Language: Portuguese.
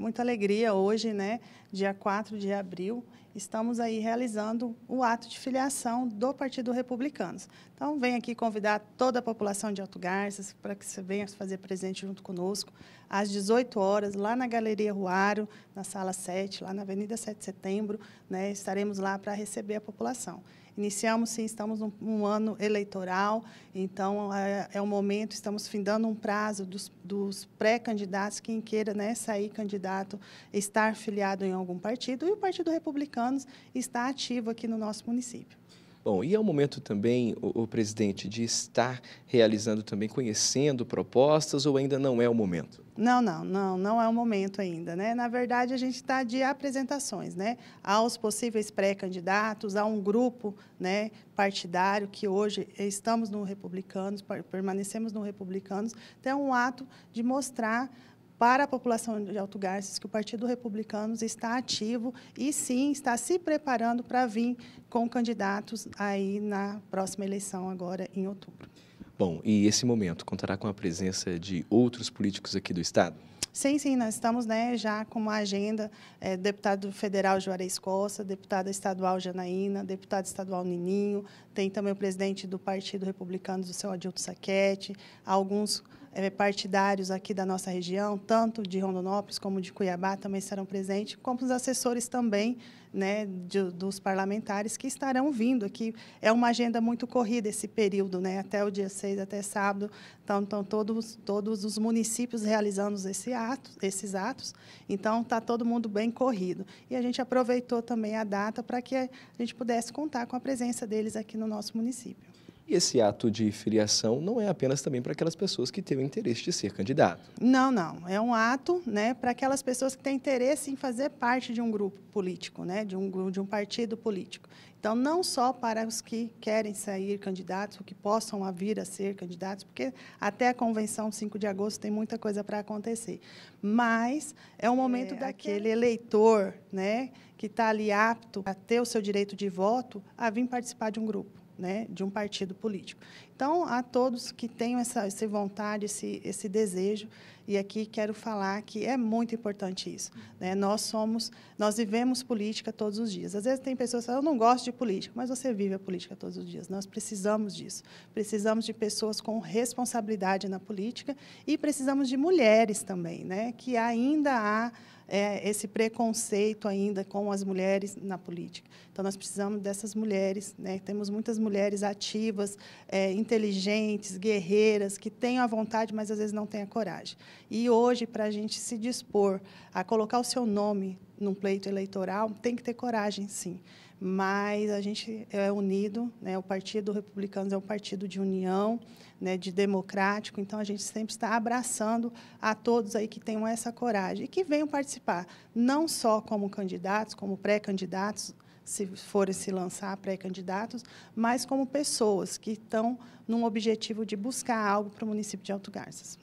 com muita alegria hoje, né, dia 4 de abril, estamos aí realizando o ato de filiação do Partido Republicano. Então, venho aqui convidar toda a população de Alto Garças para que você venha fazer presente junto conosco às 18 horas, lá na Galeria Ruário, na Sala 7, lá na Avenida 7 de Setembro, né, estaremos lá para receber a população. Iniciamos, sim, estamos num um ano eleitoral, então é, é o momento, estamos findando um prazo dos, dos pré-candidatos, quem queira né, sair candidato candidato estar filiado em algum partido e o Partido Republicano está ativo aqui no nosso município. Bom, e é o momento também, o, o, presidente, de estar realizando também, conhecendo propostas ou ainda não é o momento? Não, não, não, não é o momento ainda, né? Na verdade, a gente está de apresentações, né? Aos possíveis pré-candidatos, a um grupo, né, partidário que hoje estamos no Republicanos, permanecemos no Republicanos, então é um ato de mostrar para a população de Alto Garças que o Partido Republicano está ativo e sim está se preparando para vir com candidatos aí na próxima eleição agora em outubro. Bom, e esse momento contará com a presença de outros políticos aqui do estado? Sim, sim, nós estamos né, já com uma agenda, é, deputado federal Juarez Costa, deputada estadual Janaína, deputado estadual Nininho, tem também o presidente do Partido Republicano, o seu Adilto Saquete, alguns é, partidários aqui da nossa região, tanto de Rondonópolis como de Cuiabá, também serão presentes, como os assessores também né, de, dos parlamentares que estarão vindo aqui. É uma agenda muito corrida esse período, né, até o dia 6, até sábado. Então, estão todos, todos os municípios realizando esse ato, esses atos. Então, está todo mundo bem corrido. E a gente aproveitou também a data para que a gente pudesse contar com a presença deles aqui no nosso município. E esse ato de filiação não é apenas também para aquelas pessoas que têm o interesse de ser candidato. Não, não. É um ato né, para aquelas pessoas que têm interesse em fazer parte de um grupo político, né, de, um, de um partido político. Então, não só para os que querem sair candidatos, ou que possam vir a ser candidatos, porque até a convenção 5 de agosto tem muita coisa para acontecer. Mas é o momento é, daquele eleitor né, que está ali apto a ter o seu direito de voto a vir participar de um grupo né, de um partido político. Então, a todos que tenham essa, essa vontade, esse, esse desejo, e aqui quero falar que é muito importante isso. Né? Nós somos, nós vivemos política todos os dias. Às vezes tem pessoas que falam, eu não gosto de política, mas você vive a política todos os dias. Nós precisamos disso. Precisamos de pessoas com responsabilidade na política e precisamos de mulheres também, né? que ainda há é, esse preconceito ainda com as mulheres na política. Então, nós precisamos dessas mulheres. Né? Temos muitas mulheres ativas, é, inteligentes, guerreiras, que tenham a vontade, mas às vezes não têm a coragem. E hoje, para a gente se dispor a colocar o seu nome num pleito eleitoral, tem que ter coragem, sim. Mas a gente é unido, né? o Partido Republicano é um partido de união, né? de democrático, então a gente sempre está abraçando a todos aí que tenham essa coragem e que venham participar, não só como candidatos, como pré-candidatos, se forem se lançar pré-candidatos, mas como pessoas que estão num objetivo de buscar algo para o município de Alto Garças.